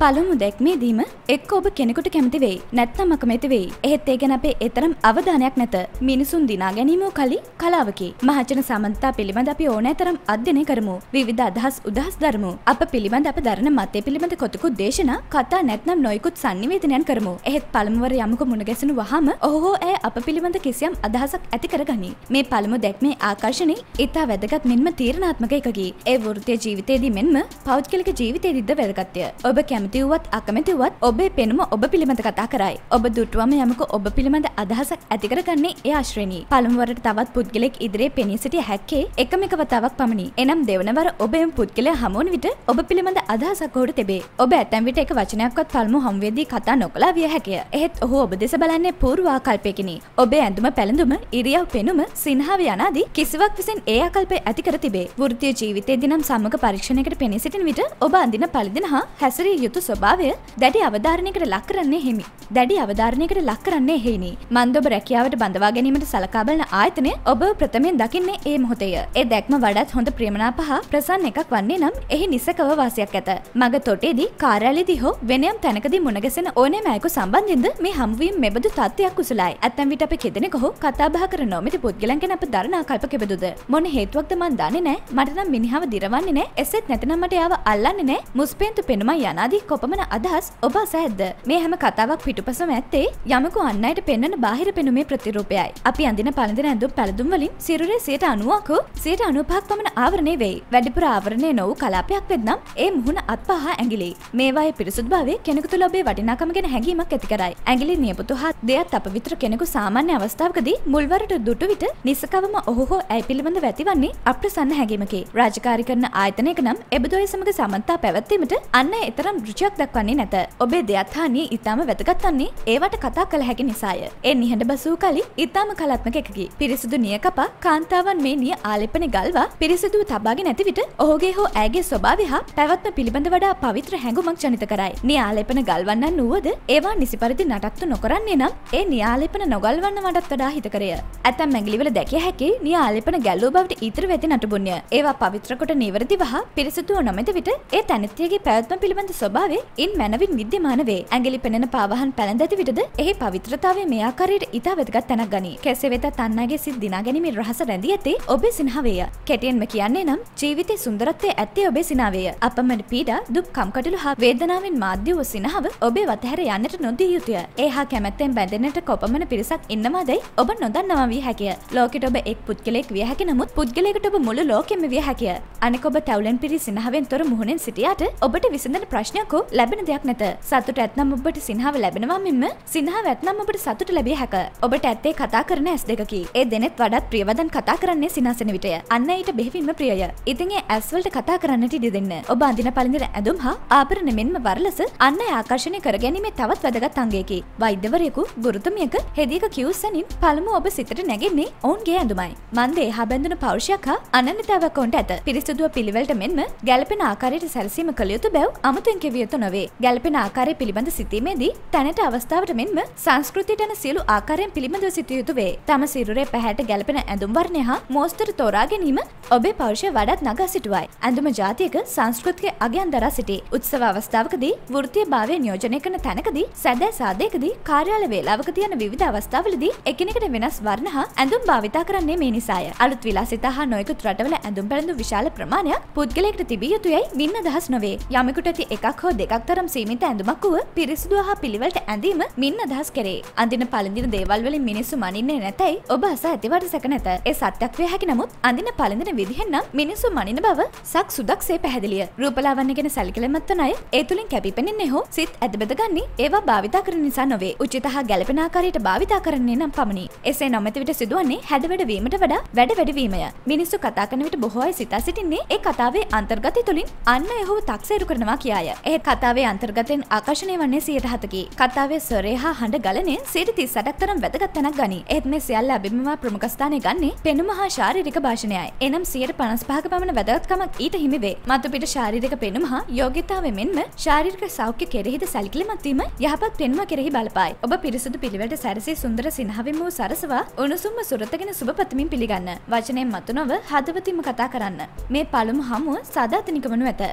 පළමු දැක්මේදීම එක් ඔබ කෙනෙකුට කැමති වෙයි නැත්තම් අකමැති වෙයි. එහෙත් ඒ ගැන අපේ එතරම් අවධානයක් නැත. මිනිසුන් දිනා ගැනීම කලි කලාවකි. මහජන සමන්තා පිළිබඳ අපි ඕනෑතරම් අධ්‍යයනය කරමු. විවිධ අදහස් උදහස් දරමු. අප පිළිබඳ අප දරන මතය පිළිබඳ කොතෙකුත් දේශනා කතා නැත්නම් නොයෙකුත් sannivedanayan කරමු. එහෙත් පළමුවර යමක මුණ ගැසුණු වහම ඔහු ඇය අප පිළිබඳ කිසියම් අදහසක් ඇති කරගනී. මේ පළමු දැක්මේ ආකර්ෂණේ ඊටා වැදගත් මෙන්ම තීරණාත්මක එකකි. ඒ වෘත්තීය ජීවිතයේදී මෙන්ම පෞද්ගලික ජීවිතයේදීද වැදගත්ය. ඔබ කැම කැමතිවුවත් අකමැතිවත් ඔබේ පෙනුම ඔබ පිළිබඳ කතා කරයි. ඔබ දුටුවම යමක ඔබ පිළිබඳ අදහසක් ඇතිකරගන්නේ ඒ ආශ්‍රණී. පළමුවරට තවත් පුද්ගලෙක් ඉදිරියේ පෙනී සිටිය හැක්කේ එකම එක වතාවක් පමණි. එනම් දෙවනවර ඔබෙම පුද්ගලයා හමුවන විට ඔබ පිළිබඳ අදහසක් ඔහුට තිබේ. ඔබ ඇතැම් විට එක වචනයක්වත් පළමු හමුවේදී කතා නොකලා විය හැකිය. එහෙත් ඔහු ඔබ දෙස බලන්නේ පූර්වාකල්පයකිනි. ඔබේ ඇඳුම පැළඳුම ඉරියව් පෙනුම සිංහාව යනාදී කිසිවක් විසින් ඒ අකල්පය ඇතිකර තිබේ. වෘත්තීය ජීවිතයේදී නම් සමග පරීක්ෂණයකට පෙනී සිටින විට ඔබ අඳින පළඳින හා හැසිරිය යුතු යුතු ස්වභාවය දැඩි අවධාරණයකට ලක් කරන්නේ හිමි. දැඩි අවධාරණයකට ලක් කරන්නේ හෙයිනි. මන්දඔබ රැකියාවට බඳවා ගැනීමට සලකා බලන ආයතනය ඔබ ප්‍රථමයෙන් දකින්නේ ඒ මොහොතය. ඒ දැක්ම වඩාත් හොඳ ප්‍රේමනාප හා ප්‍රසන්න එකක් වන්නේ නම් එහි නිසකව වාසියක් ඇත. මග තොටේදී කාර්යාලයේදී හෝ වෙනයම් තැනකදී මුණගැසෙන ඕනෑම අයෙකු සම්බන්ධයෙන්ද මේ හමුවීම මෙබඳු තත්ත්වයක් කුසලයි. ඇතැම් විට අපි කෙදෙනෙකු හෝ කතාබහ කර නොමැති පුද්ගලයන් ගැන අප දරන ආකල්ප කෙබඳුද? මොන හේතුවක්ද මන් දන්නේ නැහැ. මට නම් මිනිහව දිරවන්නේ නැහැ. එසෙත් නැතිනම් මට යාව අල්ලන්නේ නැහැ. මුස්පේන්තු පෙනුමයි යනාදී කොපමන අදහස් ඔබ සැහද්ද මේ හැම කතාවක් පිටුපසම ඇත්තේ යමකු අන්නයට පෙන්න්න බාහිර පෙනුමේ ප්‍රතිරූපයයි අපි අඳන පලඳ ඇඳු පැළදුම් වලින් සිරුරේ සයට අනුවකු සයට අනුපක්තමන ආවරණය වෙයි වැඩිපුර ආවරණය නොව කලාපයක් වෙත්නම් ඒ මුහුණ අත් පහා ඇගිලි මේවාය පිරිසුත් භාව කෙනෙකුතු ලොබේ වටිනාකමගෙන හැඟීමක් ඇතිකරයි ඇගිලි නියපුතු හත් දෙයක් අප විතර කෙනෙකු සාමාන්‍ය අවස්ථාවකදී මුල්වරට දුටු විට නිසකවම ඔහෝ ඇයි පිළිබඳ වැතිවන්නේ අප්‍රසන්න හැඟීමකි රාජකාරි කරන ආයතනයක නම් එබදොය සමඟ සමන්තා පැවැත්වීමට අන්න එතරම් රුචයක් දක්වන්නේ නැත ඔබේ දෙයක්හානී ඉතාම වැතගත්වන්නේ ඒවට කතා කළ හැකි නිසාය එන් නිහට බසූ කලි ඉතාම කලාත්මක එකකි පිරිසිදු නියකපා කාන්තාවන් මේ නිය ආලෙපන ගල්වා පිරිසිදුව තබාගෙන ඇතිවිට ඔහුගේ හෝ ඇගේ ස්වභාව හා පැවත්ම පිළිබඳ වඩා පවිත්‍ර හැඟුමක් ජනිත කරයි නියාලෙපන ගල්වන්නන් වුවද ඒවා නිසිපරිදි නටත්තු නොකරන්නේ නම් ඒ නියාලෙපන නොගල්වන්න වඩත් වඩා හිතකරය ඇතැම් මැගිලිවල දැකිය හැකි නියාලෙපන ගැල්ලූ බවට ඉතර වෙති නටබුණ්‍ය ඒවා පවිත්‍රකොට නිවරදි වහ පිරිසිදුව නොමැති විට ඒ තැනත්තියගේ පැවත්ම පිළිබඳ ස්වභාව ලංකාවේ ඉන් මැනවින් විද්‍යමාන වේ. ඇඟිලි පෙනෙන පාවහන් පැළඳ ඇති විටද එහි පවිත්‍රතාවය මේ ආකාරයට ඉතා වැදගත් තැනක් ගනී. කෙසේ වෙතත් අන්නගේ සිත් දිනා ගැනීමේ රහස රැඳී ඇති ඔබේ සිනහවේය. කැටියෙන්ම කියන්නේ නම් ජීවිතයේ සුන්දරත්වය ඇත්තේ ඔබේ සිනාවේය. අපමණ පීඩා, දුක්, කම්කටොළු හා වේදනාවෙන් මාධ්‍ය වූ සිනහව ඔබේ වතහැර යන්නට නොදිය යුතුය. ඒ හා කැමැත්තෙන් බැඳෙන්නට කොපමණ පිරිසක් ඉන්නවාදයි ඔබ නොදන්නවා විය හැකිය. ලෝකෙට ඔබ එක් පුද්ගලයෙක් විය හැකි නමුත් පුද්ගලයෙකුට ඔබ මුළු ලෝකෙම විය හැකිය. අනෙක ඔබ තැවුලෙන් පිරි සිනහවෙන් තොර මුහුණෙන් සිටියාට ඔබට විසඳන ප්‍රශ්නයක් යමකු ලැබෙන දෙයක් නැත සතුට ඇත්නම් ඔබට සිංහාව ලැබෙනවා මෙම සිංහාව ඇත්නම් ඔබට සතුට ලැබිය හැක ඔබට ඇත්තේ කතා කරන ඇස් දෙකකි ඒ දෙනෙත් වඩත් ප්‍රියවදන් කතා කරන්නේ සිනාසෙන විටය අන්න ඊට බෙහෙවින්ම ප්‍රියය ඉතින් ඒ ඇස්වලට කතා කරන්නට ඉඩ දෙන්න ඔබ අඳින පළඳින ඇඳුම් හා ආභරණ මෙන්ම වර්ලස අන්න ආකර්ෂණය කරගැනීමේ තවත් වැදගත් අංගයකි වෛද්‍යවරයෙකු ගුරුතුමියක හෙදියක කිව්සනින් පළමු ඔබ සිතට නැගෙන්නේ ඔවුන්ගේ ඇඳුමයි මන්දේ හා බැඳුන පෞරුෂයක් හා අනන්‍යතාවක් ඔවුන්ට ඇත පිරිසුදුව පිළිවෙලට මෙන්ම ගැලපෙන ආකාරයට සැලසීම කළ යුතු බැව් අමතෙන් කෙවිය යුතු නොවේ. ගැලපෙන ආකාරය පිළිබඳ සිතීමේදී තැනට අවස්ථාවට මෙන්ම සංස්කෘතියට යන සියලු ආකාරයෙන් පිළිබඳව සිත යුතු වේ. තම සිරුරේ පැහැට ගැලපෙන ඇඳුම් වර්ණය හා මෝස්තර තෝරා ගැනීම ඔබේ පෞරුෂය වඩාත් නගා සිටුවයි. ඇඳුම ජාතියක සංස්කෘතික අගයන් දරා සිටී. උත්සව අවස්ථාවකදී වෘත්තීය භාවය නියෝජනය කරන තැනකදී සැදෑ සාදයකදී කාර්යාල වේලාවක තියෙන විවිධ අවස්ථාවලදී එකිනෙකට වෙනස් වර්ණ හා ඇඳුම් භාවිතා කරන්නේ මේ නිසාය. අලුත් විලාසිතා හා නොයෙකුත් රටවල ඇඳුම් පැළඳු විශාල ප්‍රමාණයක් පුද්ගලයෙකුට තිබිය යුතුයයි වින්න දහස් නොවේ. යමෙකුට ඇති එකක් හෝ දෙකක් තරම් සීමිත ඇඳුමක් වුව පිරිසිදු හා පිළිවෙලට ඇඳීම මින් අදහස් කරේ. අඳින පළඳින දේවල් වලින් මිනිස්සු මනින්නේ නැතයි ඔබ අසා ඇතිවට සැක නැත. ඒ සත්‍යක් වේ හැකි නමුත් අඳින පළඳින විදිහෙන් නම් මිනිස්සු මනින බව සක් සුදක්සේ පැහැදිලිය. රූපලාවන්‍ය ගැන සැලකිලිමත් වන අය ඒ තුලින් කැපිපෙනෙන්නේ හෝ සිත් ඇදබෙදගන්නේ ඒවා භාවිතා කරන නිසා නොවේ. උචිත හා ගැළපෙන ආකාරයට භාවිතා කරන්නේ නම් පමණි. එසේ නොමැති විට සිදුවන්නේ හැඩවැඩ වීමට වඩා වැඩ වැඩි වීමය. මිනිස්සු කතා කරන විට බොහෝ අය සිතා සිටින්නේ ඒ කතාවේ අන්තර්ගතය තුලින් අන්න එහුව තක්සේරු කරනවා කියාය. ඒ කතාවේ අන්තර්ගතයෙන් ආකර්ශණය වන්නේ සියට හතකි කතාවේ ස්වරය හා හඬ ගලනෙන් සිට තිස් අටක්තරම් වැදගත් තැනක් ගනි ඒත් මේ සියල්ල අභිමවා ප්‍රමුඛස්ථානය ගන්නේ පෙනුම හා ශාරීරික භාෂණයයි එනම් සියට පනස් පහක පමණ වැදගත්කමක් ඊට හිමිවේ මතුපිට ශාරීරික පෙනුම හා යෝගිතාව මෙන්ම ශාරිරික සෞඛ්‍ය කෙරෙහිද සැලකිලිමත්වීම යහපත් පෙනුම කෙරෙහි බලපායි ඔබ පිරිසුදු පිළිවට සැරසී සුන්දර සිනහවිම වූ සරසවා උණුසුම්ම සුරතගෙන සුබපතමින් පිළිගන්න වචනයෙන් මතු නොව හදවතින්ම කතා කරන්න මේ පළමු හමුව සාධාතනික වනු ඇත